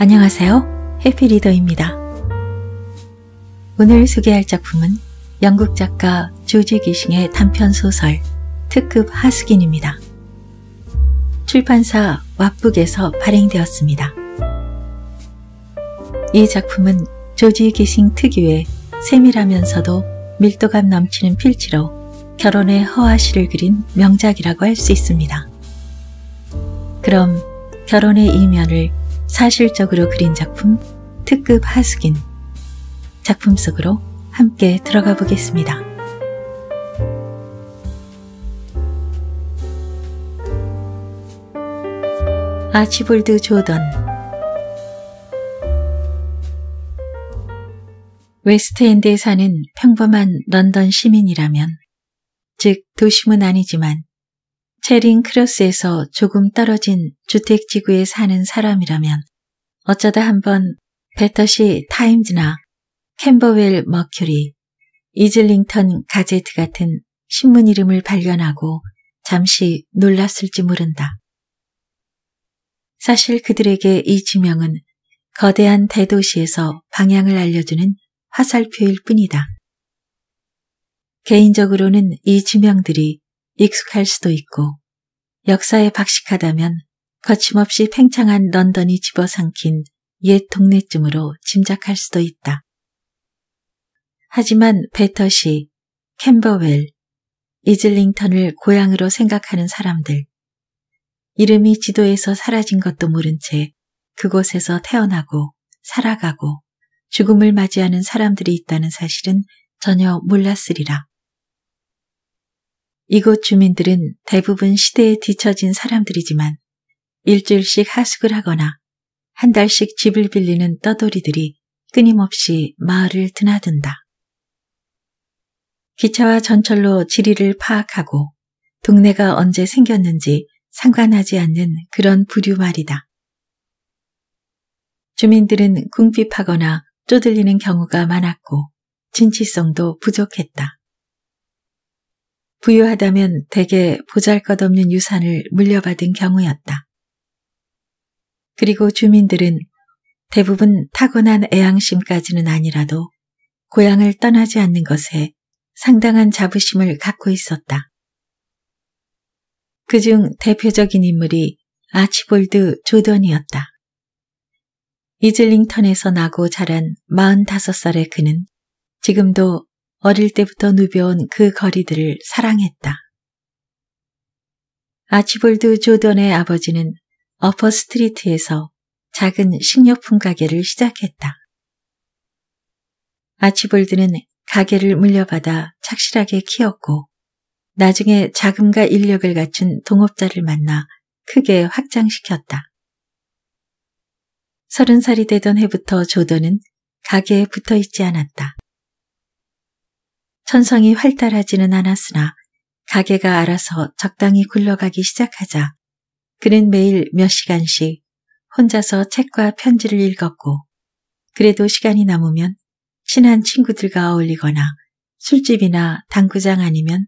안녕하세요. 해피리더입니다. 오늘 소개할 작품은 영국 작가 조지 기싱의 단편 소설 특급 하스긴입니다 출판사 왓북에서 발행되었습니다. 이 작품은 조지 기싱 특유의 세밀하면서도 밀도감 넘치는 필지로 결혼의 허화시를 그린 명작이라고 할 수 있습니다. 그럼 결혼의 이면을 사실적으로 그린 작품 특급 하숙인 작품 속으로 함께 들어가 보겠습니다. 아치볼드 조던 웨스트엔드에 사는 평범한 런던 시민이라면 즉 도심은 아니지만 체링 크로스에서 조금 떨어진 주택지구에 사는 사람이라면 어쩌다 한번 배터시 타임즈나 캠버웰 머큐리, 이즐링턴 가제트 같은 신문 이름을 발견하고 잠시 놀랐을지 모른다. 사실 그들에게 이 지명은 거대한 대도시에서 방향을 알려주는 화살표일 뿐이다. 개인적으로는 이 지명들이 익숙할 수도 있고 역사에 박식하다면 거침없이 팽창한 런던이 집어삼킨 옛 동네쯤으로 짐작할 수도 있다. 하지만 베터시, 캠버웰, 이즐링턴을 고향으로 생각하는 사람들, 이름이 지도에서 사라진 것도 모른 채 그곳에서 태어나고 살아가고 죽음을 맞이하는 사람들이 있다는 사실은 전혀 몰랐으리라. 이곳 주민들은 대부분 시대에 뒤처진 사람들이지만 일주일씩 하숙을 하거나 한 달씩 집을 빌리는 떠돌이들이 끊임없이 마을을 드나든다. 기차와 전철로 지리를 파악하고 동네가 언제 생겼는지 상관하지 않는 그런 부류 말이다. 주민들은 궁핍하거나 쪼들리는 경우가 많았고 진취성도 부족했다. 부유하다면 대개 보잘것없는 유산을 물려받은 경우였다. 그리고 주민들은 대부분 타고난 애양심까지는 아니라도 고향을 떠나지 않는 것에 상당한 자부심을 갖고 있었다. 그 중 대표적인 인물이 아치볼드 조던이었다. 이즐링턴에서 나고 자란 45살의 그는 지금도 어릴 때부터 누벼온 그 거리들을 사랑했다. 아치볼드 조던의 아버지는 어퍼스트리트에서 작은 식료품 가게를 시작했다. 아치볼드는 가게를 물려받아 착실하게 키웠고 나중에 자금과 인력을 갖춘 동업자를 만나 크게 확장시켰다. 서른 살이 되던 해부터 조던은 가게에 붙어 있지 않았다. 천성이 활달하지는 않았으나 가게가 알아서 적당히 굴러가기 시작하자 그는 매일 몇 시간씩 혼자서 책과 편지를 읽었고 그래도 시간이 남으면 친한 친구들과 어울리거나 술집이나 당구장 아니면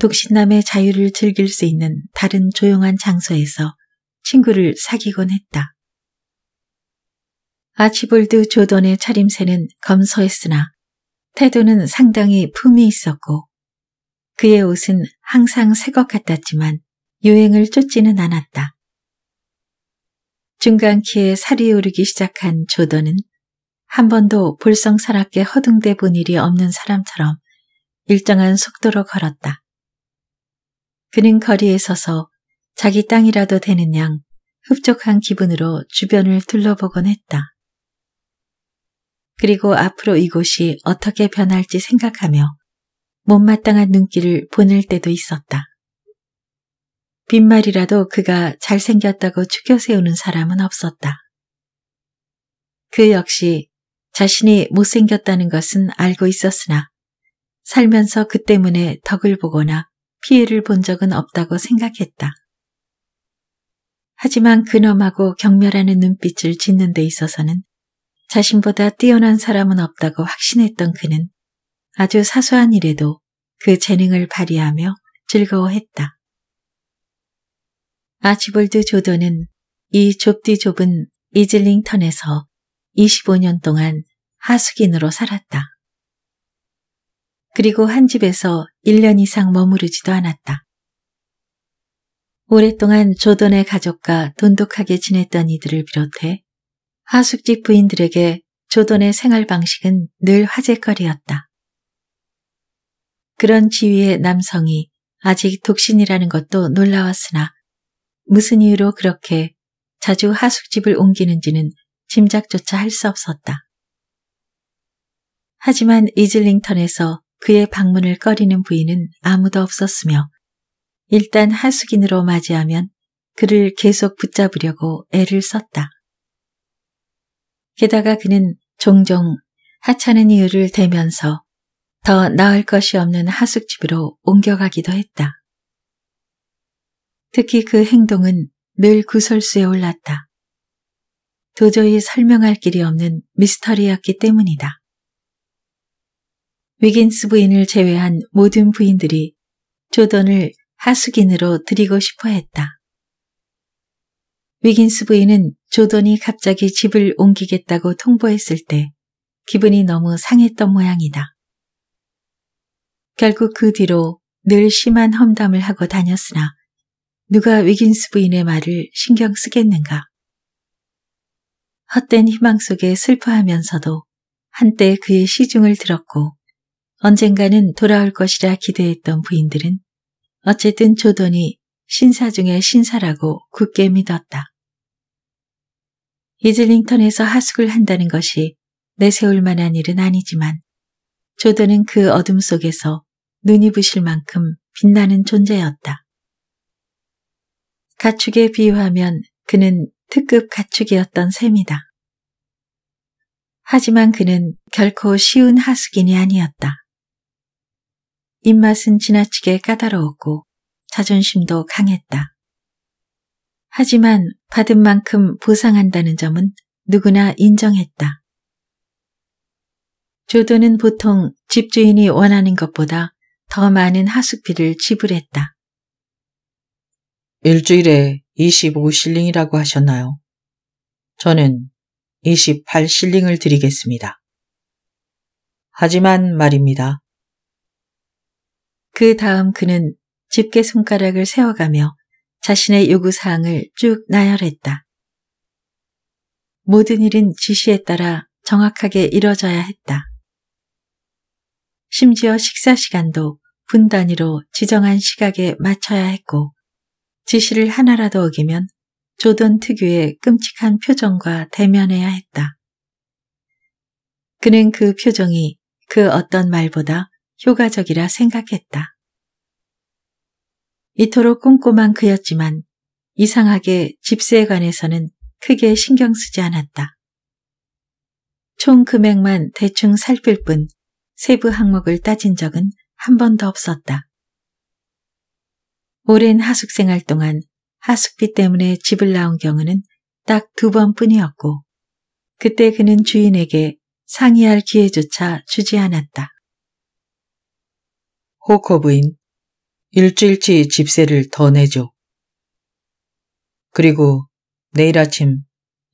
독신남의 자유를 즐길 수 있는 다른 조용한 장소에서 친구를 사귀곤 했다. 아치볼드 조던의 차림새는 검소했으나 태도는 상당히 품이 있었고 그의 옷은 항상 새 것 같았지만 유행을 쫓지는 않았다. 중간 키에 살이 오르기 시작한 조던은 한 번도 불썽사랗게 허둥대 본 일이 없는 사람처럼 일정한 속도로 걸었다. 그는 거리에 서서 자기 땅이라도 되는 양 흡족한 기분으로 주변을 둘러보곤 했다. 그리고 앞으로 이곳이 어떻게 변할지 생각하며 못마땅한 눈길을 보낼 때도 있었다. 빈말이라도 그가 잘생겼다고 추켜 세우는 사람은 없었다. 그 역시 자신이 못생겼다는 것은 알고 있었으나 살면서 그 때문에 덕을 보거나 피해를 본 적은 없다고 생각했다. 하지만 근엄하고 경멸하는 눈빛을 짓는 데 있어서는 자신보다 뛰어난 사람은 없다고 확신했던 그는 아주 사소한 일에도 그 재능을 발휘하며 즐거워했다. 아치볼드 조던은 이 좁디 좁은 이즐링턴에서 25년 동안 하숙인으로 살았다. 그리고 한 집에서 1년 이상 머무르지도 않았다. 오랫동안 조던의 가족과 돈독하게 지냈던 이들을 비롯해 하숙집 부인들에게 조던의 생활 방식은 늘 화제거리였다. 그런 지위의 남성이 아직 독신이라는 것도 놀라웠으나 무슨 이유로 그렇게 자주 하숙집을 옮기는지는 짐작조차 할 수 없었다. 하지만 이즐링턴에서 그의 방문을 꺼리는 부인은 아무도 없었으며 일단 하숙인으로 맞이하면 그를 계속 붙잡으려고 애를 썼다. 게다가 그는 종종 하찮은 이유를 대면서 더 나을 것이 없는 하숙집으로 옮겨가기도 했다. 특히 그 행동은 늘 구설수에 올랐다. 도저히 설명할 길이 없는 미스터리였기 때문이다. 위긴스 부인을 제외한 모든 부인들이 조던을 하숙인으로 드리고 싶어 했다. 위긴스 부인은 조던이 갑자기 집을 옮기겠다고 통보했을 때 기분이 너무 상했던 모양이다. 결국 그 뒤로 늘 심한 험담을 하고 다녔으나 누가 위긴스 부인의 말을 신경 쓰겠는가. 헛된 희망 속에 슬퍼하면서도 한때 그의 시중을 들었고 언젠가는 돌아올 것이라 기대했던 부인들은 어쨌든 조던이 신사 중의 신사라고 굳게 믿었다. 이즐링턴에서 하숙을 한다는 것이 내세울 만한 일은 아니지만 조던은 그 어둠 속에서 눈이 부실 만큼 빛나는 존재였다. 가축에 비유하면 그는 특급 가축이었던 셈이다. 하지만 그는 결코 쉬운 하숙인이 아니었다. 입맛은 지나치게 까다로웠고 자존심도 강했다. 하지만 받은 만큼 보상한다는 점은 누구나 인정했다. 조도는 보통 집주인이 원하는 것보다 더 많은 하숙비를 지불했다. 일주일에 25실링이라고 하셨나요? 저는 28실링을 드리겠습니다. 하지만 말입니다. 그 다음 그는 집게 손가락을 세워가며 자신의 요구사항을 쭉 나열했다. 모든 일은 지시에 따라 정확하게 이뤄져야 했다. 심지어 식사 시간도 분 단위로 지정한 시각에 맞춰야 했고 지시를 하나라도 어기면 조던 특유의 끔찍한 표정과 대면해야 했다. 그는 그 표정이 그 어떤 말보다 효과적이라 생각했다. 이토록 꼼꼼한 그였지만 이상하게 집세에 관해서는 크게 신경 쓰지 않았다. 총 금액만 대충 살필 뿐 세부 항목을 따진 적은 한 번도 없었다. 오랜 하숙 생활 동안 하숙비 때문에 집을 나온 경우는 딱 두 번뿐이었고 그때 그는 주인에게 상의할 기회조차 주지 않았다. 호커부인 일주일치 집세를 더 내죠. 그리고 내일 아침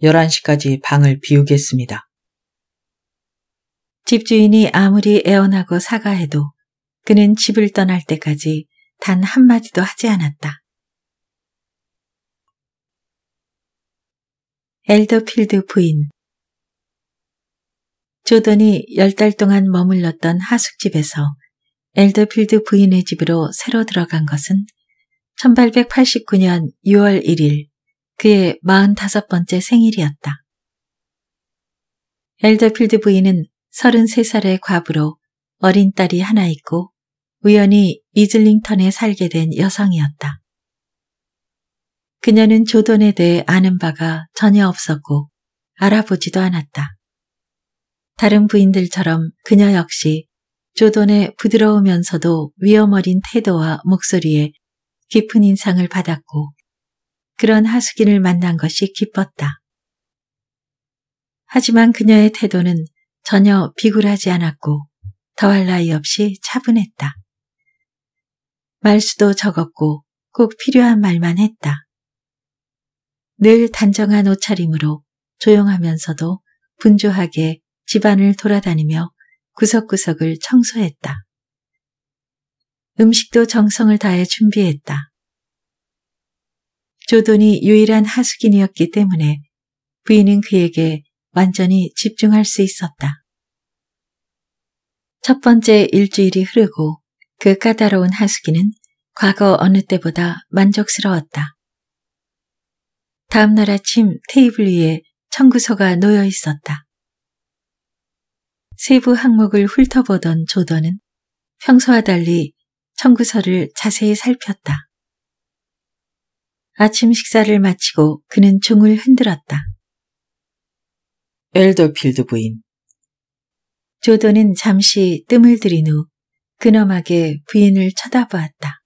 11시까지 방을 비우겠습니다. 집주인이 아무리 애원하고 사과해도 그는 집을 떠날 때까지 단 한마디도 하지 않았다. 엘더필드 부인 조던이 열 달 동안 머물렀던 하숙집에서 엘더필드 부인의 집으로 새로 들어간 것은 1889년 6월 1일 그의 45번째 생일이었다. 엘더필드 부인은 33살의 과부로 어린 딸이 하나 있고 우연히 이즐링턴에 살게 된 여성이었다. 그녀는 조던에 대해 아는 바가 전혀 없었고 알아보지도 않았다. 다른 부인들처럼 그녀 역시 조던의 부드러우면서도 위험어린 태도와 목소리에 깊은 인상을 받았고 그런 하숙인을 만난 것이 기뻤다. 하지만 그녀의 태도는 전혀 비굴하지 않았고 더할 나위 없이 차분했다. 말수도 적었고 꼭 필요한 말만 했다. 늘 단정한 옷차림으로 조용하면서도 분주하게 집안을 돌아다니며 구석구석을 청소했다. 음식도 정성을 다해 준비했다. 조돈이 유일한 하숙인이었기 때문에 부인은 그에게 완전히 집중할 수 있었다. 첫 번째 일주일이 흐르고 그 까다로운 하숙인은 과거 어느 때보다 만족스러웠다. 다음날 아침 테이블 위에 청구서가 놓여 있었다. 세부 항목을 훑어보던 조던은 평소와 달리 청구서를 자세히 살폈다. 아침 식사를 마치고 그는 종을 흔들었다. 엘더필드 부인. 조던은 잠시 뜸을 들인 후 근엄하게 부인을 쳐다보았다.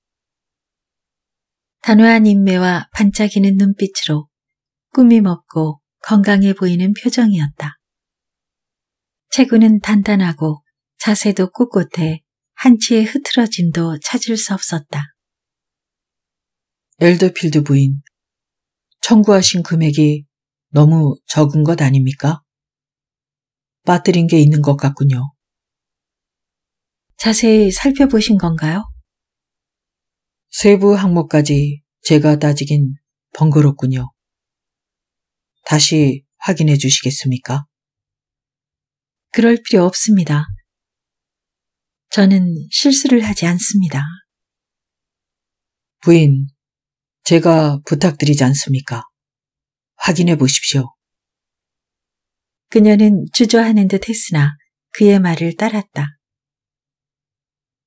단호한 인매와 반짝이는 눈빛으로 꾸밈없고 건강해 보이는 표정이었다. 체구는 단단하고 자세도 꿋꿋해 한치의 흐트러짐도 찾을 수 없었다. 엘더필드 부인, 청구하신 금액이 너무 적은 것 아닙니까? 빠뜨린 게 있는 것 같군요. 자세히 살펴보신 건가요? 세부 항목까지 제가 따지긴 번거롭군요. 다시 확인해 주시겠습니까? 그럴 필요 없습니다. 저는 실수를 하지 않습니다. 부인, 제가 부탁드리지 않습니까? 확인해 보십시오. 그녀는 주저하는 듯 했으나 그의 말을 따랐다.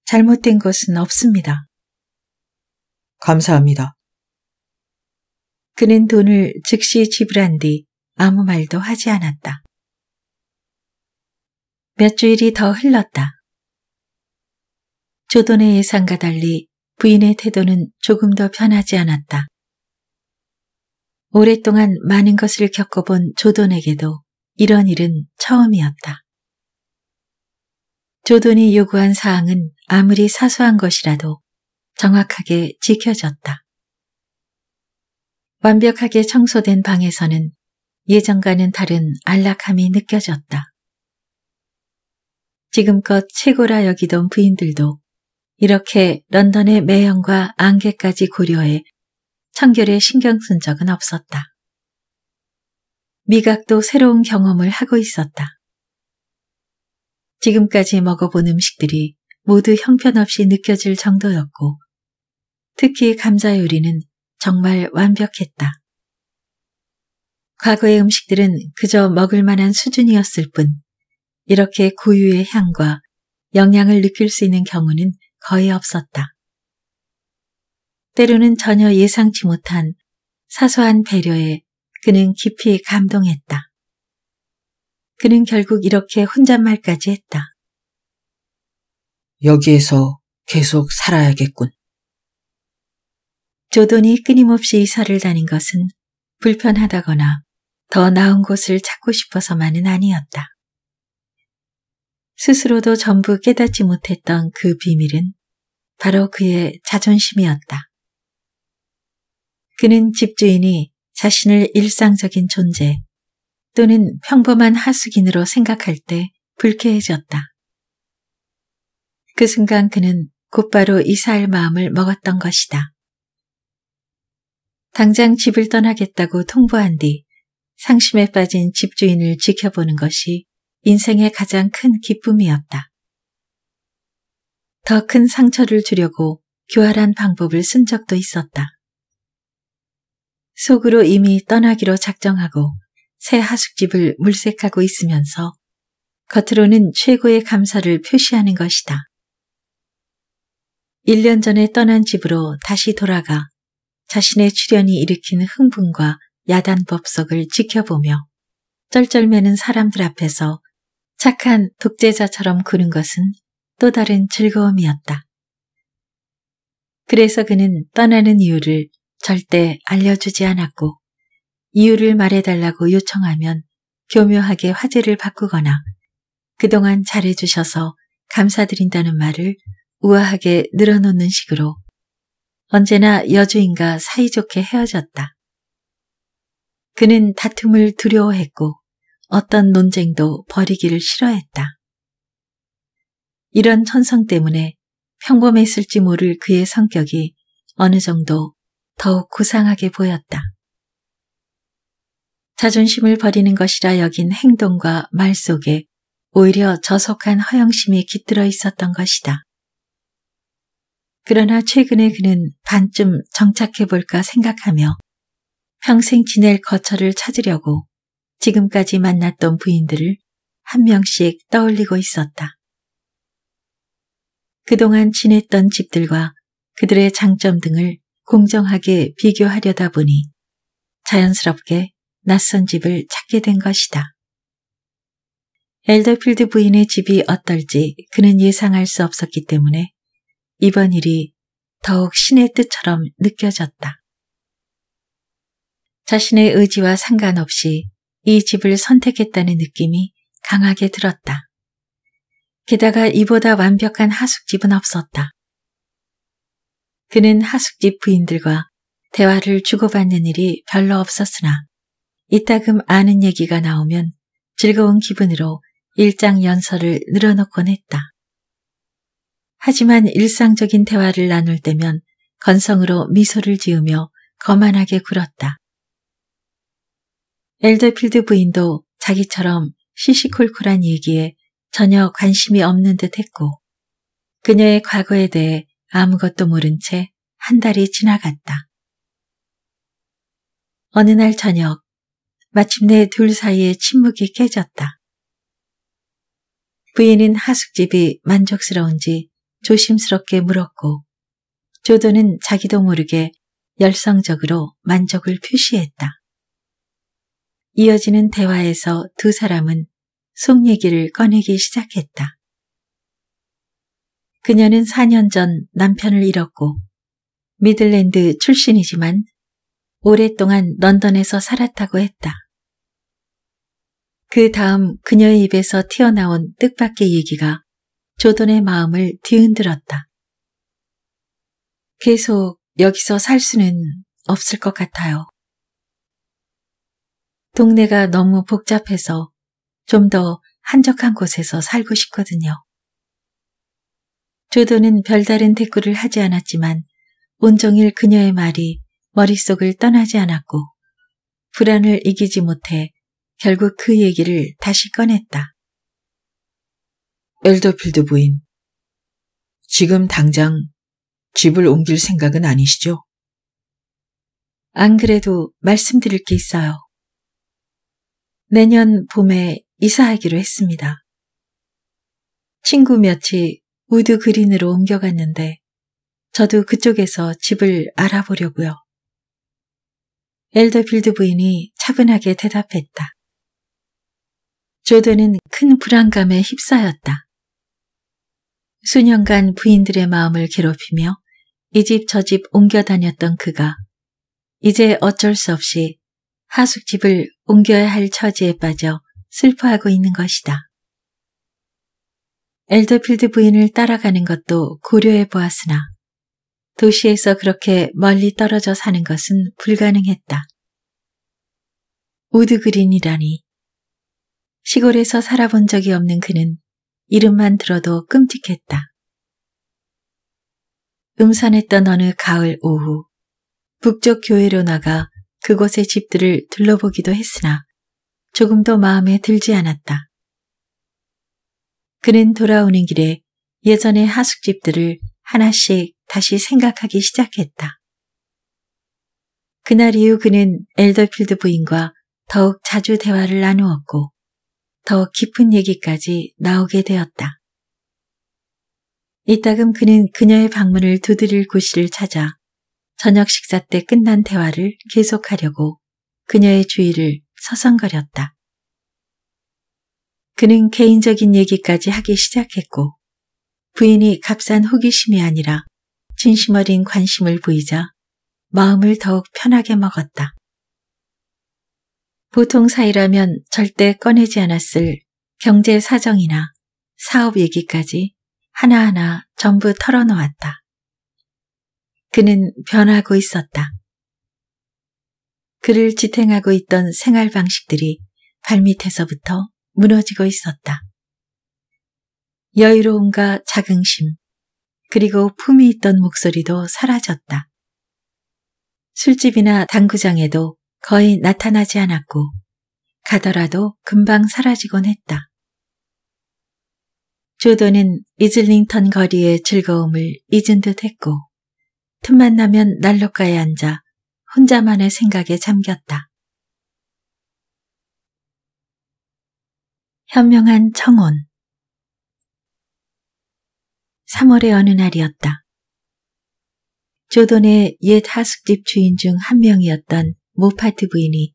잘못된 것은 없습니다. 감사합니다. 그는 돈을 즉시 지불한 뒤 아무 말도 하지 않았다. 몇 주일이 더 흘렀다. 조던의 예상과 달리 부인의 태도는 조금 더편하지 않았다. 오랫동안 많은 것을 겪어본 조던에게도 이런 일은 처음이었다. 조던이 요구한 사항은 아무리 사소한 것이라도 정확하게 지켜졌다. 완벽하게 청소된 방에서는 예전과는 다른 안락함이 느껴졌다. 지금껏 최고라 여기던 부인들도 이렇게 런던의 매형과 안개까지 고려해 청결에 신경 쓴 적은 없었다. 미각도 새로운 경험을 하고 있었다. 지금까지 먹어본 음식들이 모두 형편없이 느껴질 정도였고 특히 감자 요리는 정말 완벽했다. 과거의 음식들은 그저 먹을 만한 수준이었을 뿐 이렇게 고유의 향과 영향을 느낄 수 있는 경우는 거의 없었다. 때로는 전혀 예상치 못한 사소한 배려에 그는 깊이 감동했다. 그는 결국 이렇게 혼잣말까지 했다. 여기에서 계속 살아야겠군. 조돈이 끊임없이 이사를 다닌 것은 불편하다거나 더 나은 곳을 찾고 싶어서만은 아니었다. 스스로도 전부 깨닫지 못했던 그 비밀은 바로 그의 자존심이었다. 그는 집주인이 자신을 일상적인 존재 또는 평범한 하숙인으로 생각할 때 불쾌해졌다. 그 순간 그는 곧바로 이사할 마음을 먹었던 것이다. 당장 집을 떠나겠다고 통보한 뒤 상심에 빠진 집주인을 지켜보는 것이 인생의 가장 큰 기쁨이었다. 더 큰 상처를 주려고 교활한 방법을 쓴 적도 있었다. 속으로 이미 떠나기로 작정하고 새 하숙집을 물색하고 있으면서 겉으로는 최고의 감사를 표시하는 것이다. 1년 전에 떠난 집으로 다시 돌아가 자신의 출연이 일으킨 흥분과 야단법석을 지켜보며 쩔쩔매는 사람들 앞에서 착한 독재자처럼 구는 것은 또 다른 즐거움이었다. 그래서 그는 떠나는 이유를 절대 알려주지 않았고 이유를 말해달라고 요청하면 교묘하게 화제를 바꾸거나 그동안 잘해주셔서 감사드린다는 말을 우아하게 늘어놓는 식으로 언제나 여주인과 사이좋게 헤어졌다. 그는 다툼을 두려워했고 어떤 논쟁도 벌이기를 싫어했다. 이런 천성 때문에 평범했을지 모를 그의 성격이 어느 정도 더욱 구상하게 보였다. 자존심을 버리는 것이라 여긴 행동과 말 속에 오히려 저속한 허영심이 깃들어 있었던 것이다. 그러나 최근에 그는 반쯤 정착해볼까 생각하며 평생 지낼 거처를 찾으려고 지금까지 만났던 부인들을 한 명씩 떠올리고 있었다. 그동안 지냈던 집들과 그들의 장점 등을 공정하게 비교하려다 보니 자연스럽게 낯선 집을 찾게 된 것이다. 엘더필드 부인의 집이 어떨지 그는 예상할 수 없었기 때문에 이번 일이 더욱 신의 뜻처럼 느껴졌다. 자신의 의지와 상관없이 이 집을 선택했다는 느낌이 강하게 들었다. 게다가 이보다 완벽한 하숙집은 없었다. 그는 하숙집 부인들과 대화를 주고받는 일이 별로 없었으나 이따금 아는 얘기가 나오면 즐거운 기분으로 일장 연설을 늘어놓곤 했다. 하지만 일상적인 대화를 나눌 때면 건성으로 미소를 지으며 거만하게 굴었다. 엘더필드 부인도 자기처럼 시시콜콜한 얘기에 전혀 관심이 없는 듯 했고 그녀의 과거에 대해 아무것도 모른 채 한 달이 지나갔다. 어느 날 저녁 마침내 둘 사이의 침묵이 깨졌다. 부인은 하숙집이 만족스러운지 조심스럽게 물었고 조도는 자기도 모르게 열성적으로 만족을 표시했다. 이어지는 대화에서 두 사람은 속 얘기를 꺼내기 시작했다. 그녀는 4년 전 남편을 잃었고 미들랜드 출신이지만 오랫동안 런던에서 살았다고 했다. 그 다음 그녀의 입에서 튀어나온 뜻밖의 얘기가 조던의 마음을 뒤흔들었다. 계속 여기서 살 수는 없을 것 같아요. 동네가 너무 복잡해서 좀 더 한적한 곳에서 살고 싶거든요. 조도는 별다른 대꾸를 하지 않았지만 온종일 그녀의 말이 머릿속을 떠나지 않았고 불안을 이기지 못해 결국 그 얘기를 다시 꺼냈다. 엘더필드 부인, 지금 당장 집을 옮길 생각은 아니시죠? 안 그래도 말씀드릴 게 있어요. 내년 봄에 이사하기로 했습니다. 친구 몇이 우드 그린으로 옮겨갔는데 저도 그쪽에서 집을 알아보려고요. 엘더필드 부인이 차분하게 대답했다. 조던은 큰 불안감에 휩싸였다. 수년간 부인들의 마음을 괴롭히며 이 집 저 집 옮겨 다녔던 그가 이제 어쩔 수 없이 하숙집을 옮겨야 할 처지에 빠져 슬퍼하고 있는 것이다. 엘더필드 부인을 따라가는 것도 고려해 보았으나 도시에서 그렇게 멀리 떨어져 사는 것은 불가능했다. 우드그린이라니. 시골에서 살아본 적이 없는 그는 이름만 들어도 끔찍했다. 음산했던 어느 가을 오후 북쪽 교회로 나가 그곳의 집들을 둘러보기도 했으나 조금도 마음에 들지 않았다. 그는 돌아오는 길에 예전의 하숙집들을 하나씩 다시 생각하기 시작했다. 그날 이후 그는 엘더필드 부인과 더욱 자주 대화를 나누었고 더 깊은 얘기까지 나오게 되었다. 이따금 그는 그녀의 방문을 두드릴 곳을 찾아 저녁 식사 때 끝난 대화를 계속하려고 그녀의 주위를 서성거렸다. 그는 개인적인 얘기까지 하기 시작했고 부인이 값싼 호기심이 아니라 진심 어린 관심을 보이자 마음을 더욱 편하게 먹었다. 보통 사이라면 절대 꺼내지 않았을 경제 사정이나 사업 얘기까지 하나하나 전부 털어놓았다. 그는 변하고 있었다. 그를 지탱하고 있던 생활 방식들이 발밑에서부터 무너지고 있었다. 여유로움과 자긍심, 그리고 품이 있던 목소리도 사라졌다. 술집이나 당구장에도 거의 나타나지 않았고 가더라도 금방 사라지곤 했다. 조도는 이즐링턴 거리의 즐거움을 잊은 듯 했고 틈만 나면 난로가에 앉아 혼자만의 생각에 잠겼다. 현명한 청혼 3월의 어느 날이었다. 조던의 옛 하숙집 주인 중 한 명이었던 모파트 부인이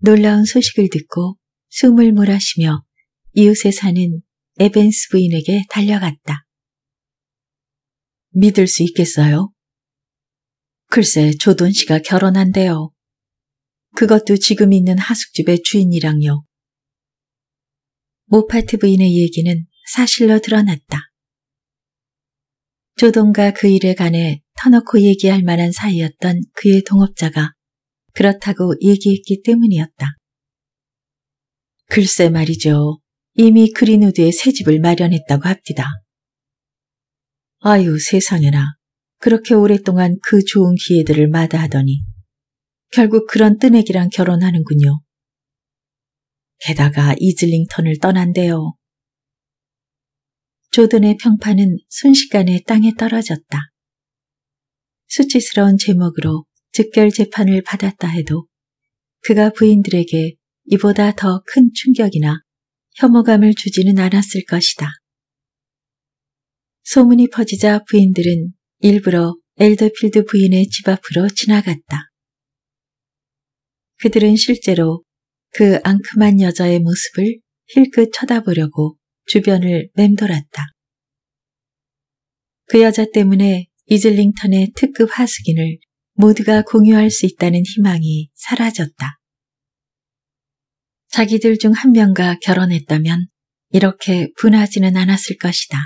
놀라운 소식을 듣고 숨을 몰아쉬며 이웃에 사는 에벤스 부인에게 달려갔다. 믿을 수 있겠어요? 글쎄 조돈 씨가 결혼한대요. 그것도 지금 있는 하숙집의 주인이랑요. 모파트 부인의 얘기는 사실로 드러났다. 조돈과그 일에 관해 터놓고 얘기할 만한 사이였던 그의 동업자가 그렇다고 얘기했기 때문이었다. 글쎄 말이죠. 이미 그린우드의 새 집을 마련했다고 합디다. 아유 세상에나 그렇게 오랫동안 그 좋은 기회들을 마다하더니 결국 그런 뜨내기랑 결혼하는군요. 게다가 이즐링턴을 떠난대요. 조던의 평판은 순식간에 땅에 떨어졌다. 수치스러운 제목으로 즉결 재판을 받았다 해도 그가 부인들에게 이보다 더 큰 충격이나 혐오감을 주지는 않았을 것이다. 소문이 퍼지자 부인들은 일부러 엘더필드 부인의 집 앞으로 지나갔다. 그들은 실제로 그 앙큼한 여자의 모습을 힐끗 쳐다보려고 주변을 맴돌았다. 그 여자 때문에 이즐링턴의 특급 하숙인을 모두가 공유할 수 있다는 희망이 사라졌다. 자기들 중 한 명과 결혼했다면 이렇게 분하지는 않았을 것이다.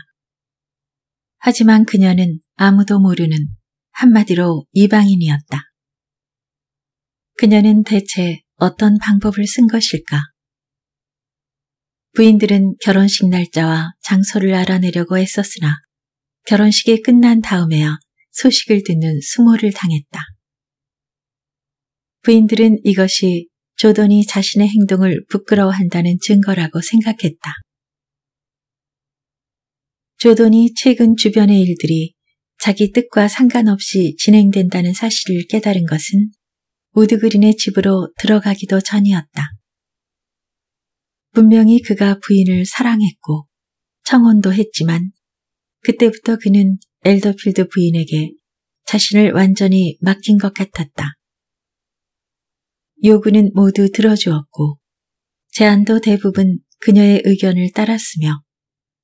하지만 그녀는 아무도 모르는 한마디로 이방인이었다. 그녀는 대체 어떤 방법을 쓴 것일까? 부인들은 결혼식 날짜와 장소를 알아내려고 애썼으나 결혼식이 끝난 다음에야 소식을 듣는 수모를 당했다. 부인들은 이것이 조던이 자신의 행동을 부끄러워한다는 증거라고 생각했다. 조던이 최근 주변의 일들이 자기 뜻과 상관없이 진행된다는 사실을 깨달은 것은 우드그린의 집으로 들어가기도 전이었다. 분명히 그가 부인을 사랑했고 청혼도 했지만 그때부터 그는 엘더필드 부인에게 자신을 완전히 맡긴 것 같았다. 요구는 모두 들어주었고 제안도 대부분 그녀의 의견을 따랐으며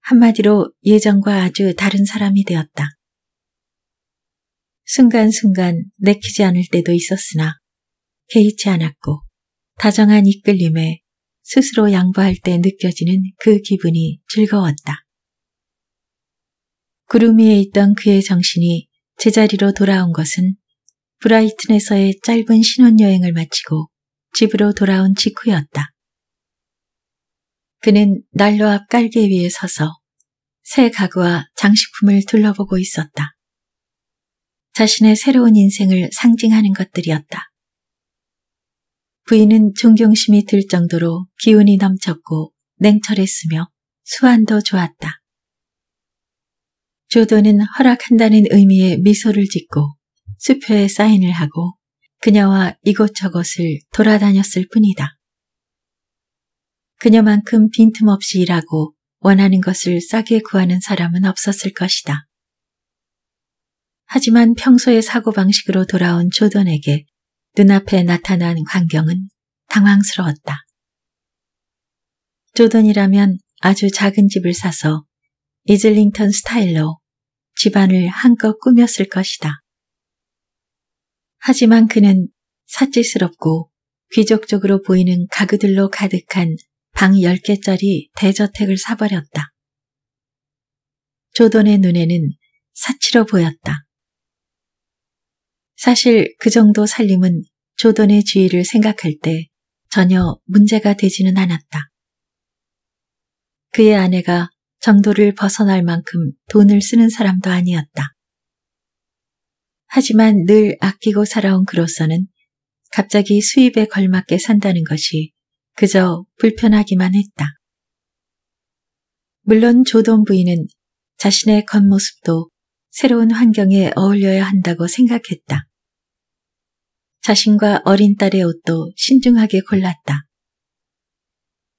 한마디로 예전과 아주 다른 사람이 되었다. 순간순간 내키지 않을 때도 있었으나 개의치 않았고 다정한 이끌림에 스스로 양보할 때 느껴지는 그 기분이 즐거웠다. 구름 위에 있던 그의 정신이 제자리로 돌아온 것은 브라이튼에서의 짧은 신혼여행을 마치고 집으로 돌아온 직후였다. 그는 난로 앞 깔개 위에 서서 새 가구와 장식품을 둘러보고 있었다. 자신의 새로운 인생을 상징하는 것들이었다. 부인은 존경심이 들 정도로 기운이 넘쳤고 냉철했으며 수완도 좋았다. 조도는 허락한다는 의미의 미소를 짓고 수표에 사인을 하고 그녀와 이곳저곳을 돌아다녔을 뿐이다. 그녀만큼 빈틈없이 일하고 원하는 것을 싸게 구하는 사람은 없었을 것이다. 하지만 평소의 사고방식으로 돌아온 조던에게 눈앞에 나타난 광경은 당황스러웠다. 조던이라면 아주 작은 집을 사서 이즐링턴 스타일로 집안을 한껏 꾸몄을 것이다. 하지만 그는 사치스럽고 귀족적으로 보이는 가구들로 가득한 방 10개짜리 대저택을 사버렸다. 조던의 눈에는 사치로 보였다. 사실 그 정도 살림은 조던의 지위를 생각할 때 전혀 문제가 되지는 않았다. 그의 아내가 정도를 벗어날 만큼 돈을 쓰는 사람도 아니었다. 하지만 늘 아끼고 살아온 그로서는 갑자기 수입에 걸맞게 산다는 것이 그저 불편하기만 했다. 물론 조던 부인은 자신의 겉모습도 새로운 환경에 어울려야 한다고 생각했다. 자신과 어린 딸의 옷도 신중하게 골랐다.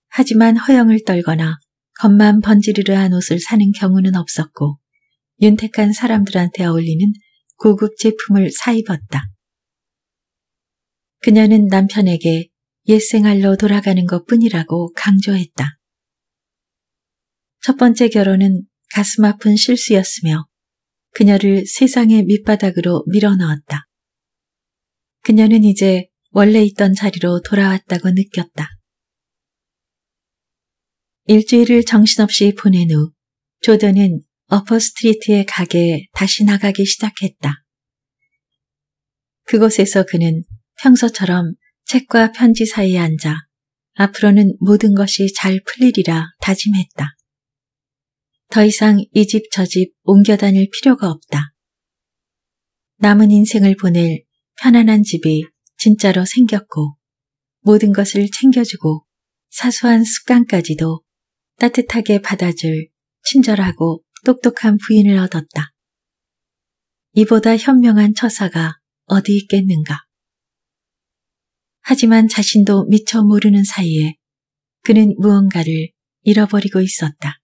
하지만 허영을 떨거나 겉만 번지르르 한 옷을 사는 경우는 없었고 윤택한 사람들한테 어울리는 고급 제품을 사입었다. 그녀는 남편에게 옛생활로 돌아가는 것 뿐이라고 강조했다. 첫 번째 결혼은 가슴 아픈 실수였으며 그녀를 세상의 밑바닥으로 밀어넣었다. 그녀는 이제 원래 있던 자리로 돌아왔다고 느꼈다. 일주일을 정신없이 보낸 후 조던은 어퍼스트리트의 가게에 다시 나가기 시작했다. 그곳에서 그는 평소처럼 책과 편지 사이에 앉아 앞으로는 모든 것이 잘 풀리리라 다짐했다. 더 이상 이 집 저집 집 옮겨 다닐 필요가 없다. 남은 인생을 보낼 편안한 집이 진짜로 생겼고 모든 것을 챙겨주고 사소한 습관까지도 따뜻하게 받아줄 친절하고 똑똑한 부인을 얻었다. 이보다 현명한 처사가 어디 있겠는가. 하지만 자신도 미처 모르는 사이에 그는 무언가를 잃어버리고 있었다.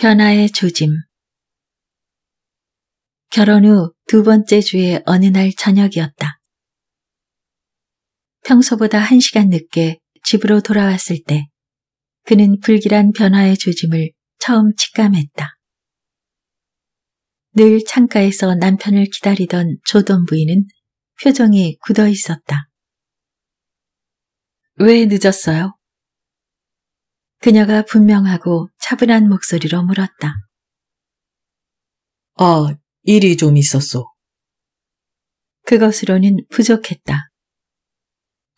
변화의 조짐 결혼 후 두 번째 주의 어느 날 저녁이었다. 평소보다 한 시간 늦게 집으로 돌아왔을 때 그는 불길한 변화의 조짐을 처음 직감했다. 늘 창가에서 남편을 기다리던 조던 부인은 표정이 굳어 있었다. 왜 늦었어요? 그녀가 분명하고 차분한 목소리로 물었다. 어, 일이 좀 있었소. 그것으로는 부족했다.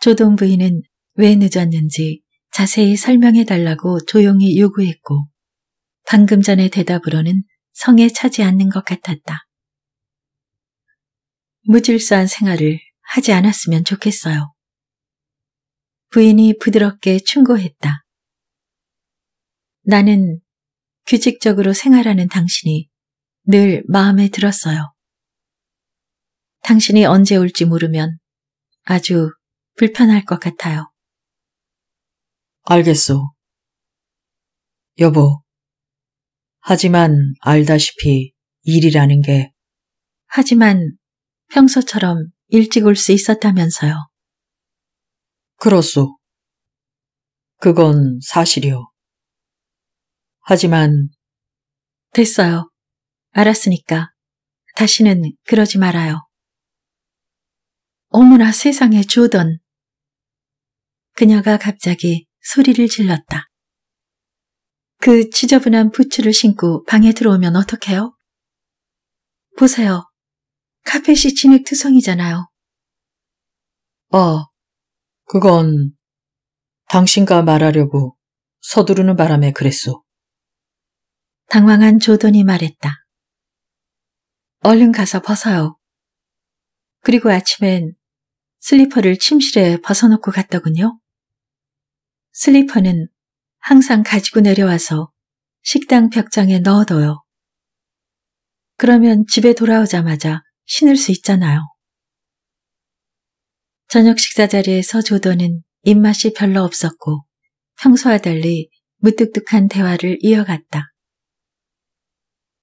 조동 부인은 왜 늦었는지 자세히 설명해 달라고 조용히 요구했고 방금 전의 대답으로는 성에 차지 않는 것 같았다. 무질서한 생활을 하지 않았으면 좋겠어요. 부인이 부드럽게 충고했다. 나는 규칙적으로 생활하는 당신이 늘 마음에 들었어요. 당신이 언제 올지 모르면 아주 불편할 것 같아요. 알겠소. 여보. 하지만 알다시피 일이라는 게. 하지만 평소처럼 일찍 올 수 있었다면서요. 그렇소. 그건 사실이요. 하지만 됐어요. 알았으니까 다시는 그러지 말아요. 어머나 세상에 조던. 그녀가 갑자기 소리를 질렀다. 그 지저분한 부츠를 신고 방에 들어오면 어떡해요? 보세요. 카펫이 진흙투성이잖아요. 아, 그건 당신과 말하려고 서두르는 바람에 그랬소. 당황한 조던이 말했다. 얼른 가서 벗어요. 그리고 아침엔 슬리퍼를 침실에 벗어놓고 갔더군요. 슬리퍼는 항상 가지고 내려와서 식당 벽장에 넣어둬요. 그러면 집에 돌아오자마자 신을 수 있잖아요. 저녁 식사 자리에서 조던은 입맛이 별로 없었고 평소와 달리 무뚝뚝한 대화를 이어갔다.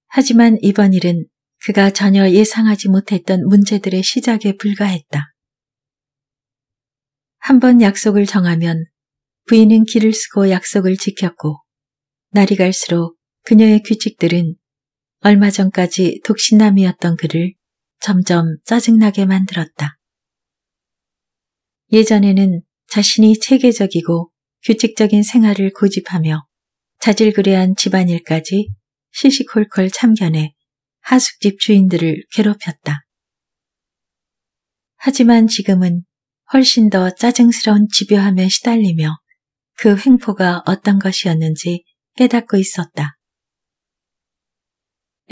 하지만 이번 일은 그가 전혀 예상하지 못했던 문제들의 시작에 불과했다. 한번 약속을 정하면 부인은 길을 쓰고 약속을 지켰고 날이 갈수록 그녀의 규칙들은 얼마 전까지 독신남이었던 그를 점점 짜증나게 만들었다. 예전에는 자신이 체계적이고 규칙적인 생활을 고집하며 자질그레한 집안일까지 시시콜콜 참견해 하숙집 주인들을 괴롭혔다. 하지만 지금은 훨씬 더 짜증스러운 집요함에 시달리며 그 횡포가 어떤 것이었는지 깨닫고 있었다.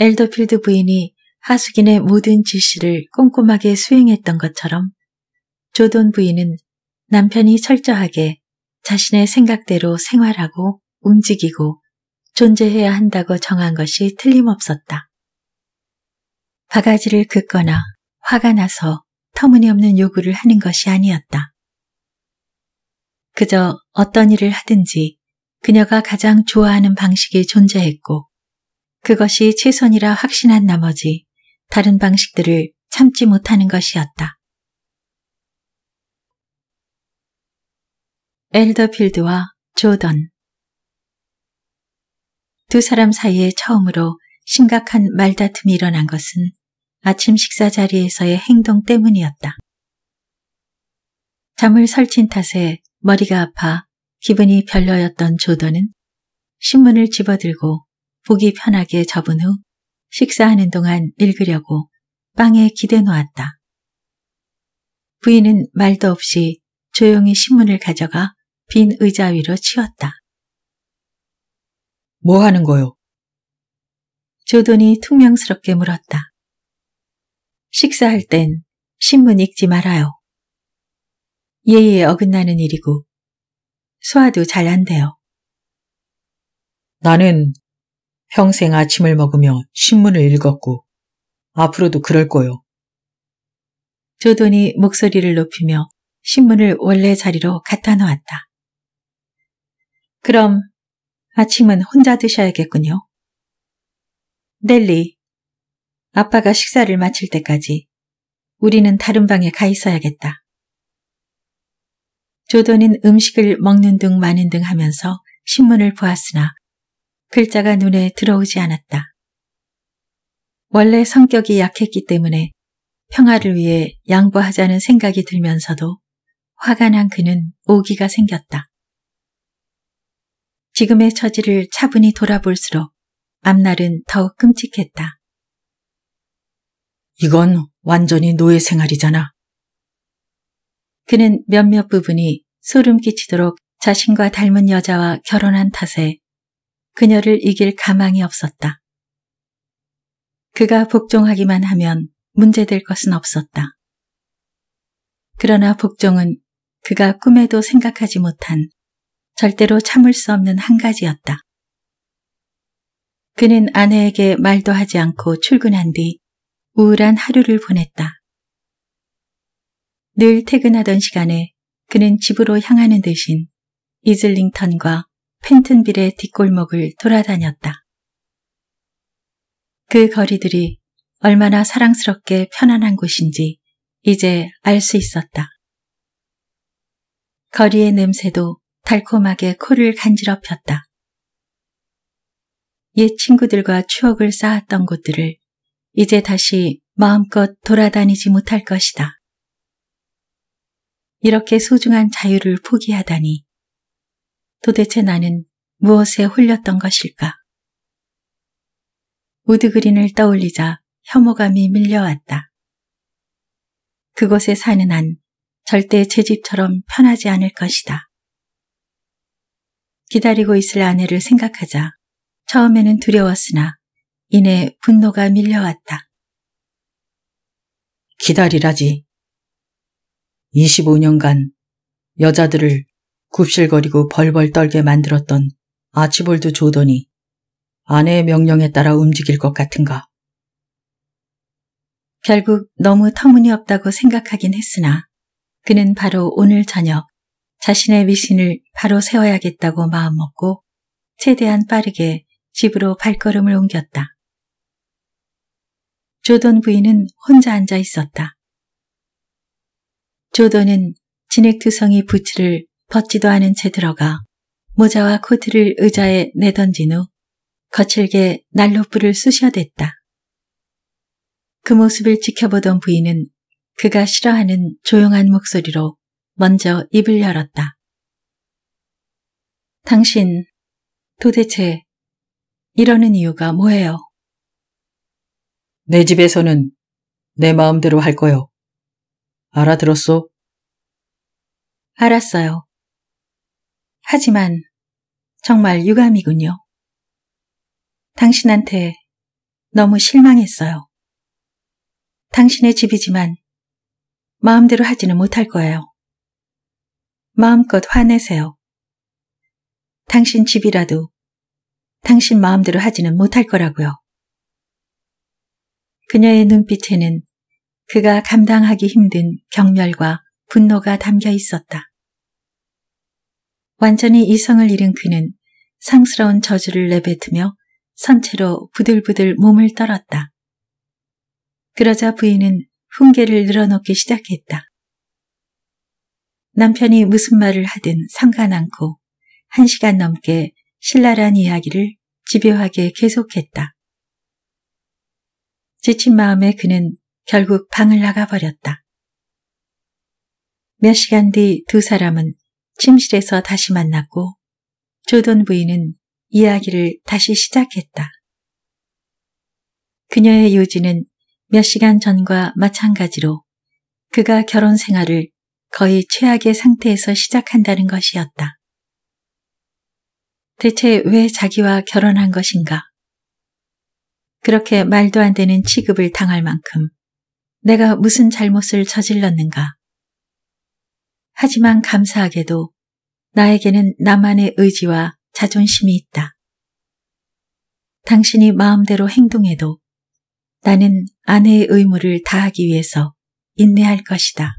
엘더필드 부인이 하숙인의 모든 지시를 꼼꼼하게 수행했던 것처럼 조돈 부인은 남편이 철저하게 자신의 생각대로 생활하고 움직이고 존재해야 한다고 정한 것이 틀림없었다. 바가지를 긋거나 화가 나서 터무니없는 요구를 하는 것이 아니었다. 그저 어떤 일을 하든지 그녀가 가장 좋아하는 방식이 존재했고 그것이 최선이라 확신한 나머지 다른 방식들을 참지 못하는 것이었다. 엘더필드와 조던 두 사람 사이에 처음으로 심각한 말다툼이 일어난 것은 아침 식사 자리에서의 행동 때문이었다. 잠을 설친 탓에 머리가 아파 기분이 별로였던 조던은 신문을 집어들고 보기 편하게 접은 후 식사하는 동안 읽으려고 빵에 기대 놓았다. 부인은 말도 없이 조용히 신문을 가져가 빈 의자 위로 치웠다. 뭐 하는 거요? 조던이 퉁명스럽게 물었다. 식사할 땐 신문 읽지 말아요. 예의에 어긋나는 일이고 소화도 잘 안 돼요. 나는 평생 아침을 먹으며 신문을 읽었고 앞으로도 그럴 거요. 조돈이 목소리를 높이며 신문을 원래 자리로 갖다 놓았다. 그럼 아침은 혼자 드셔야겠군요. 넬리, 아빠가 식사를 마칠 때까지 우리는 다른 방에 가 있어야겠다. 조던은 음식을 먹는 등 마는 등 하면서 신문을 보았으나 글자가 눈에 들어오지 않았다. 원래 성격이 약했기 때문에 평화를 위해 양보하자는 생각이 들면서도 화가 난 그는 오기가 생겼다. 지금의 처지를 차분히 돌아볼수록 앞날은 더욱 끔찍했다. 이건 완전히 노예 생활이잖아. 그는 몇몇 부분이 소름 끼치도록 자신과 닮은 여자와 결혼한 탓에 그녀를 이길 가망이 없었다. 그가 복종하기만 하면 문제될 것은 없었다. 그러나 복종은 그가 꿈에도 생각하지 못한 절대로 참을 수 없는 한 가지였다. 그는 아내에게 말도 하지 않고 출근한 뒤 우울한 하루를 보냈다. 늘 퇴근하던 시간에 그는 집으로 향하는 대신 이슬링턴과 펜튼빌의 뒷골목을 돌아다녔다. 그 거리들이 얼마나 사랑스럽게 편안한 곳인지 이제 알 수 있었다. 거리의 냄새도 달콤하게 코를 간지럽혔다. 옛 친구들과 추억을 쌓았던 곳들을 이제 다시 마음껏 돌아다니지 못할 것이다. 이렇게 소중한 자유를 포기하다니 도대체 나는 무엇에 홀렸던 것일까? 우드그린을 떠올리자 혐오감이 밀려왔다. 그곳에 사는 한 절대 제 집처럼 편하지 않을 것이다. 기다리고 있을 아내를 생각하자 처음에는 두려웠으나 이내 분노가 밀려왔다. 기다리라지. 25년간 여자들을 굽실거리고 벌벌 떨게 만들었던 아치볼드 조던이 아내의 명령에 따라 움직일 것 같은가. 결국 너무 터무니없다고 생각하긴 했으나 그는 바로 오늘 저녁 자신의 미신을 바로 세워야겠다고 마음먹고 최대한 빠르게 집으로 발걸음을 옮겼다. 조던 부인은 혼자 앉아 있었다. 조던은 진액투성이 부츠를 벗지도 않은 채 들어가 모자와 코트를 의자에 내던진 후 거칠게 난로불을 쑤셔댔다. 그 모습을 지켜보던 부인은 그가 싫어하는 조용한 목소리로 먼저 입을 열었다. 당신 도대체 이러는 이유가 뭐예요? 내 집에서는 내 마음대로 할 거요. 알아들었소? 알았어요. 하지만 정말 유감이군요. 당신한테 너무 실망했어요. 당신의 집이지만 마음대로 하지는 못할 거예요. 마음껏 화내세요. 당신 집이라도 당신 마음대로 하지는 못할 거라고요. 그녀의 눈빛에는 그가 감당하기 힘든 경멸과 분노가 담겨 있었다. 완전히 이성을 잃은 그는 상스러운 저주를 내뱉으며 선체로 부들부들 몸을 떨었다. 그러자 부인은 훈계를 늘어놓기 시작했다. 남편이 무슨 말을 하든 상관 않고 한 시간 넘게 신랄한 이야기를 집요하게 계속했다. 지친 마음에 그는 결국 방을 나가 버렸다. 몇 시간 뒤 두 사람은 침실에서 다시 만났고 조던 부인은 이야기를 다시 시작했다. 그녀의 요지는 몇 시간 전과 마찬가지로 그가 결혼 생활을 거의 최악의 상태에서 시작한다는 것이었다. 대체 왜 자기와 결혼한 것인가? 그렇게 말도 안 되는 취급을 당할 만큼 내가 무슨 잘못을 저질렀는가. 하지만 감사하게도 나에게는 나만의 의지와 자존심이 있다. 당신이 마음대로 행동해도 나는 아내의 의무를 다하기 위해서 인내할 것이다.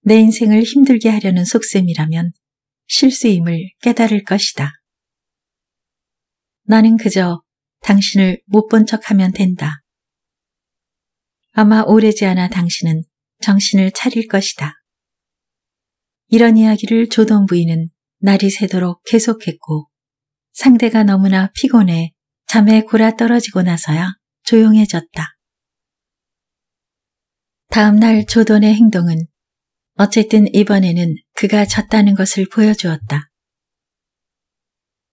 내 인생을 힘들게 하려는 속셈이라면 실수임을 깨달을 것이다. 나는 그저 당신을 못 본 척하면 된다. 아마 오래지 않아 당신은 정신을 차릴 것이다. 이런 이야기를 조던 부인은 날이 새도록 계속했고 상대가 너무나 피곤해 잠에 골아 떨어지고 나서야 조용해졌다. 다음날 조던의 행동은 어쨌든 이번에는 그가 졌다는 것을 보여주었다.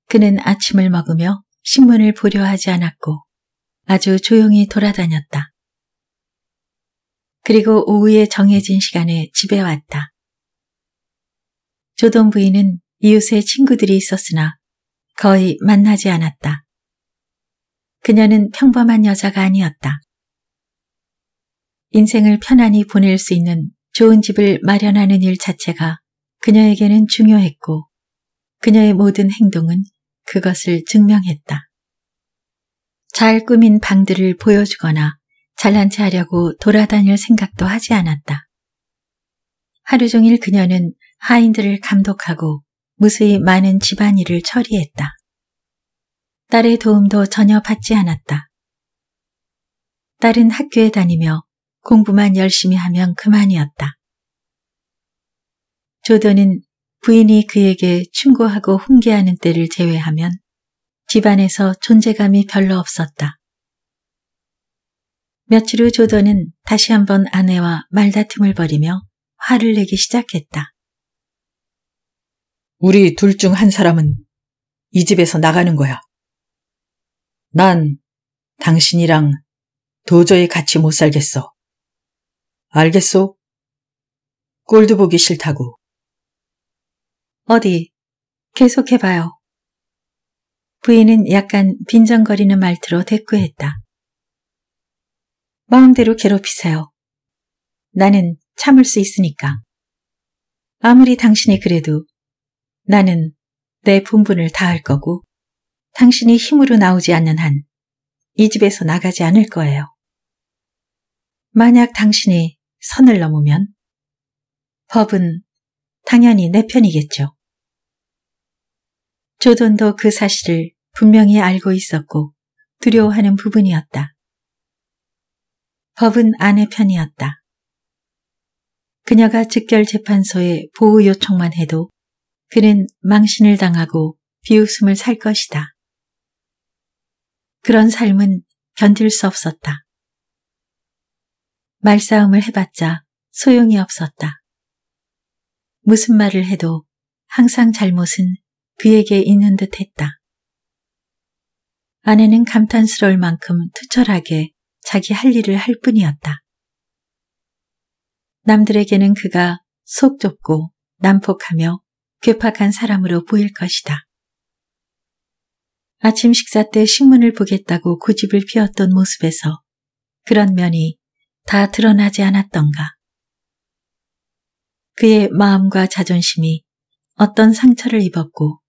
그는 아침을 먹으며 신문을 보려 하지 않았고 아주 조용히 돌아다녔다. 그리고 오후에 정해진 시간에 집에 왔다. 조동 부인은 이웃의 친구들이 있었으나 거의 만나지 않았다. 그녀는 평범한 여자가 아니었다. 인생을 편안히 보낼 수 있는 좋은 집을 마련하는 일 자체가 그녀에게는 중요했고 그녀의 모든 행동은 그것을 증명했다. 잘 꾸민 방들을 보여주거나 잘난 체 하려고 돌아다닐 생각도 하지 않았다. 하루 종일 그녀는 하인들을 감독하고 무수히 많은 집안일을 처리했다. 딸의 도움도 전혀 받지 않았다. 딸은 학교에 다니며 공부만 열심히 하면 그만이었다. 조던은 부인이 그에게 충고하고 훈계하는 때를 제외하면 집안에서 존재감이 별로 없었다. 며칠 후 조던은 다시 한번 아내와 말다툼을 벌이며 화를 내기 시작했다. 우리 둘 중 한 사람은 이 집에서 나가는 거야. 난 당신이랑 도저히 같이 못 살겠어. 알겠소? 꼴도 보기 싫다고. 어디? 계속해봐요. 부인은 약간 빈정거리는 말투로 대꾸했다. 마음대로 괴롭히세요. 나는 참을 수 있으니까. 아무리 당신이 그래도 나는 내 분분을 다할 거고 당신이 힘으로 나오지 않는 한 이 집에서 나가지 않을 거예요. 만약 당신이 선을 넘으면 법은 당연히 내 편이겠죠. 조던도 그 사실을 분명히 알고 있었고 두려워하는 부분이었다. 법은 아내 편이었다. 그녀가 즉결재판소에 보호 요청만 해도 그는 망신을 당하고 비웃음을 살 것이다. 그런 삶은 견딜 수 없었다. 말싸움을 해봤자 소용이 없었다. 무슨 말을 해도 항상 잘못은 그에게 있는 듯 했다. 아내는 감탄스러울 만큼 투철하게 자기 할 일을 할 뿐이었다. 남들에게는 그가 속 좁고 난폭하며 괴팍한 사람으로 보일 것이다. 아침 식사 때 신문을 보겠다고 고집을 피웠던 모습에서 그런 면이 다 드러나지 않았던가. 그의 마음과 자존심이 어떤 상처를 입었고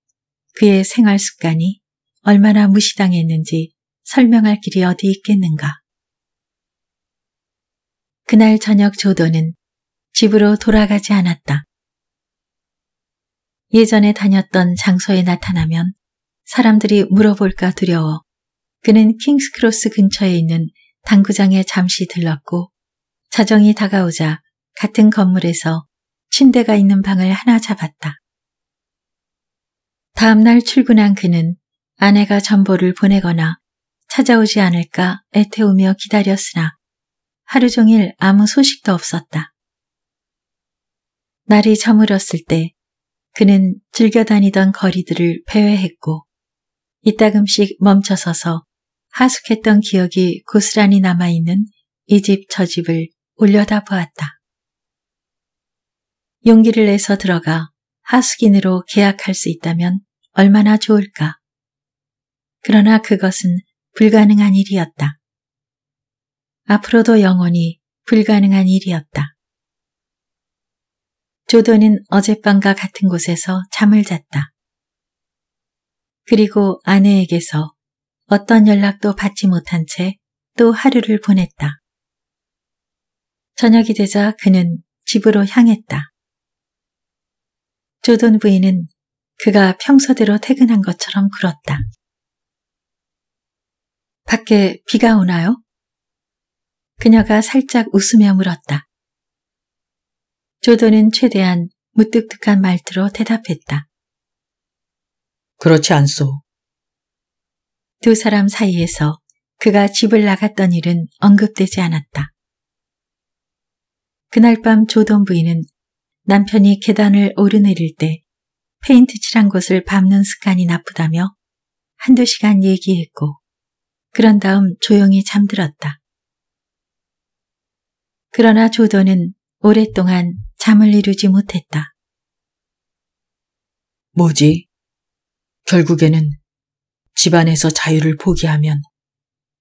그의 생활 습관이 얼마나 무시당했는지 설명할 길이 어디 있겠는가. 그날 저녁 조도는 집으로 돌아가지 않았다. 예전에 다녔던 장소에 나타나면 사람들이 물어볼까 두려워 그는 킹스크로스 근처에 있는 당구장에 잠시 들렀고 자정이 다가오자 같은 건물에서 침대가 있는 방을 하나 잡았다. 다음날 출근한 그는 아내가 전보를 보내거나 찾아오지 않을까 애태우며 기다렸으나 하루 종일 아무 소식도 없었다. 날이 저물었을 때 그는 즐겨 다니던 거리들을 배회했고 이따금씩 멈춰서서 하숙했던 기억이 고스란히 남아있는 이 집 저 집을 올려다보았다. 용기를 내서 들어가 하숙인으로 계약할 수 있다면 얼마나 좋을까. 그러나 그것은 불가능한 일이었다. 앞으로도 영원히 불가능한 일이었다. 조던은 어젯밤과 같은 곳에서 잠을 잤다. 그리고 아내에게서 어떤 연락도 받지 못한 채 또 하루를 보냈다. 저녁이 되자 그는 집으로 향했다. 조던 부인은 그가 평소대로 퇴근한 것처럼 굴었다. 밖에 비가 오나요? 그녀가 살짝 웃으며 물었다. 조던은 최대한 무뚝뚝한 말투로 대답했다. 그렇지 않소. 두 사람 사이에서 그가 집을 나갔던 일은 언급되지 않았다. 그날 밤 조던 부인은 남편이 계단을 오르내릴 때 페인트 칠한 곳을 밟는 습관이 나쁘다며 한두 시간 얘기했고 그런 다음 조용히 잠들었다. 그러나 조던은 오랫동안 잠을 이루지 못했다. 뭐지? 결국에는 집 안에서 자유를 포기하면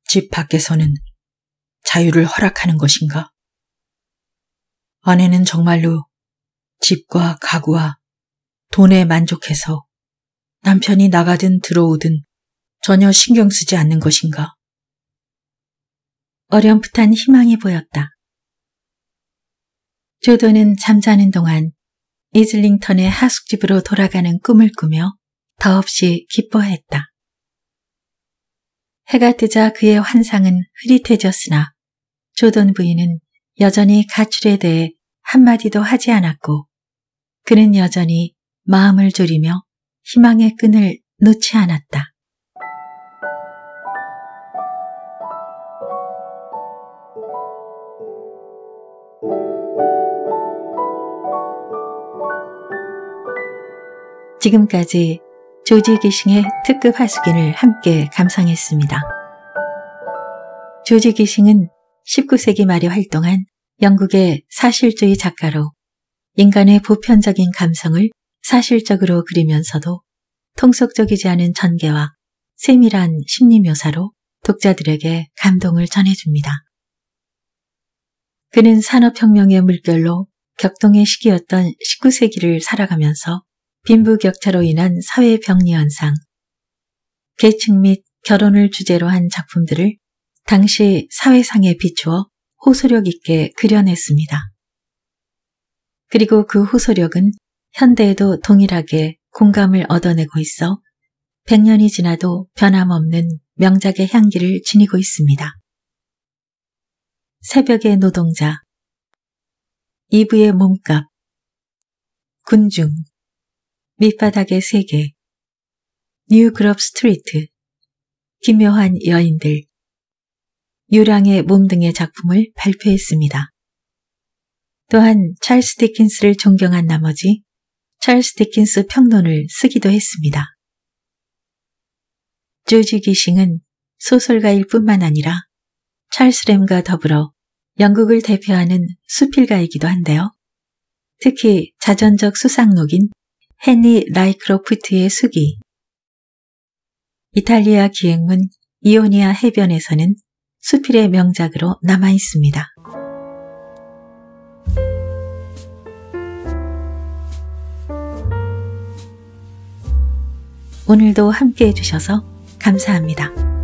집 밖에서는 자유를 허락하는 것인가? 아내는 정말로 집과 가구와 돈에 만족해서 남편이 나가든 들어오든 전혀 신경 쓰지 않는 것인가. 어렴풋한 희망이 보였다. 조도는 잠자는 동안 이슬링턴의 하숙집으로 돌아가는 꿈을 꾸며 더없이 기뻐했다. 해가 뜨자 그의 환상은 흐릿해졌으나 조던 부인은 여전히 가출에 대해 한마디도 하지 않았고 그는 여전히 마음을 졸이며 희망의 끈을 놓지 않았다. 지금까지 조지 기싱의 특급 하수인을 함께 감상했습니다. 조지 기싱은 19세기 말에 활동한 영국의 사실주의 작가로 인간의 보편적인 감성을 사실적으로 그리면서도 통속적이지 않은 전개와 세밀한 심리 묘사로 독자들에게 감동을 전해줍니다. 그는 산업혁명의 물결로 격동의 시기였던 19세기를 살아가면서 빈부격차로 인한 사회병리 현상, 계층 및 결혼을 주제로 한 작품들을 당시 사회상에 비추어 호소력 있게 그려냈습니다. 그리고 그 호소력은 현대에도 동일하게 공감을 얻어내고 있어 100년이 지나도 변함없는 명작의 향기를 지니고 있습니다. 새벽의 노동자 이브의 몸값 군중 밑바닥의 세계 뉴그럽 스트리트 기묘한 여인들 유랑의 몸 등의 작품을 발표했습니다. 또한 찰스 디킨스를 존경한 나머지 찰스 디킨스 평론을 쓰기도 했습니다. 조지 기싱은 소설가일 뿐만 아니라 찰스 램과 더불어 영국을 대표하는 수필가이기도 한데요. 특히 자전적 수상록인 헨리 라이크로프트의 수기, 이탈리아 기행문 이오니아 해변에서는 수필의 명작으로 남아있습니다. 오늘도 함께 해주셔서 감사합니다.